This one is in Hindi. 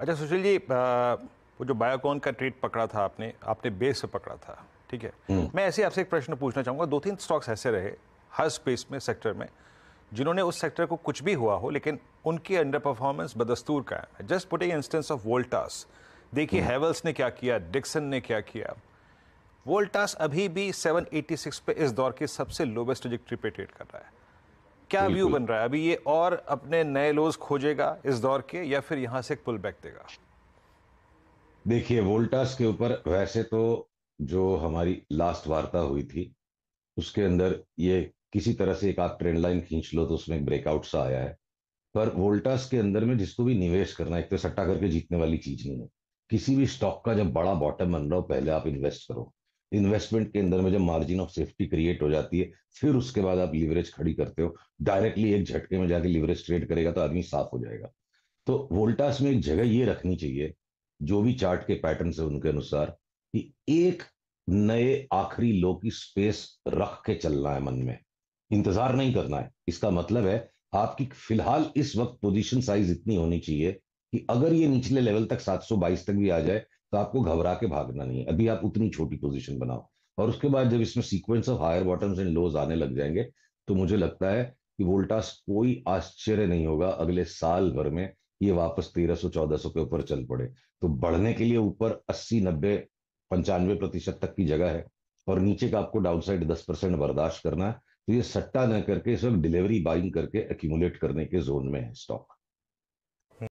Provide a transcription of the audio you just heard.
अच्छा सुशील जी वो जो बायोकॉन का ट्रेड पकड़ा था आपने आपने बेस से पकड़ा था ठीक है हम्म। मैं ऐसे आपसे एक प्रश्न पूछना चाहूँगा दो तीन स्टॉक्स ऐसे रहे हर स्पेस में सेक्टर में जिन्होंने उस सेक्टर को कुछ भी हुआ हो लेकिन उनकी अंडर परफॉर्मेंस बदस्तूर का है just putting instance of Voltas देखिए हैवल्स हम्म। ने क्या किया डिक्सन ने क्या किया वोल्टास अभी भी 786 पे इस दौर के सबसे लोवेस्ट ट्रिजेक्ट्री पे ट्रेड कर रहा है क्या व्यू बन रहा है अभी ये और अपने नए लोज खोजेगा इस दौर के या फिर यहां से पुल बैक देगा देखिए वोल्टास के ऊपर वैसे तो जो हमारी लास्ट वार्ता हुई थी उसके अंदर ये किसी तरह से एक आप ट्रेंड लाइन खींच लो तो उसमें ब्रेकआउट सा आया है पर वोल्टास के अंदर में जिसको भी निवेश करना एक तो सट्टा करके जीतने वाली चीज नहीं है किसी भी स्टॉक का जब बड़ा बॉटम बन रहा हो पहले आप इन्वेस्ट करो इन्वेस्टमेंट के अंदर में जब मार्जिन ऑफ सेफ्टी क्रिएट हो जाती है फिर उसके बाद आप लिवरेज खड़ी करते हो डायरेक्टली एक झटके में जाके लिवरेज ट्रेड करेगा तो आदमी साफ हो जाएगा तो वोल्टास में एक जगह ये रखनी चाहिए जो भी चार्ट के पैटर्न है उनके अनुसार कि एक नए आखिरी लो की स्पेस रख के चलना है मन में इंतजार नहीं करना है इसका मतलब है आपकी फिलहाल इस वक्त पोजीशन साइज इतनी होनी चाहिए कि अगर ये निचले लेवल तक 722 तक भी आ जाए तो आपको घबरा के भागना नहीं है अभी आप उतनी छोटी पोजिशन बनाओ और उसके बाद जब इसमें sequence of higher bottoms and lows आने लग जाएंगे तो मुझे लगता है कि वोल्टास कोई आश्चर्य नहीं होगा अगले साल भर में ये वापस 1300 1400 के ऊपर चल पड़े तो बढ़ने के लिए ऊपर 80 नब्बे पंचानवे प्रतिशत तक की जगह है और नीचे का आपको डाउन साइड दस परसेंट बर्दाश्त करना है तो ये सट्टा न करके इस वक्त डिलीवरी बाइंग करके एक्यूमुलेट करने के जोन में है स्टॉक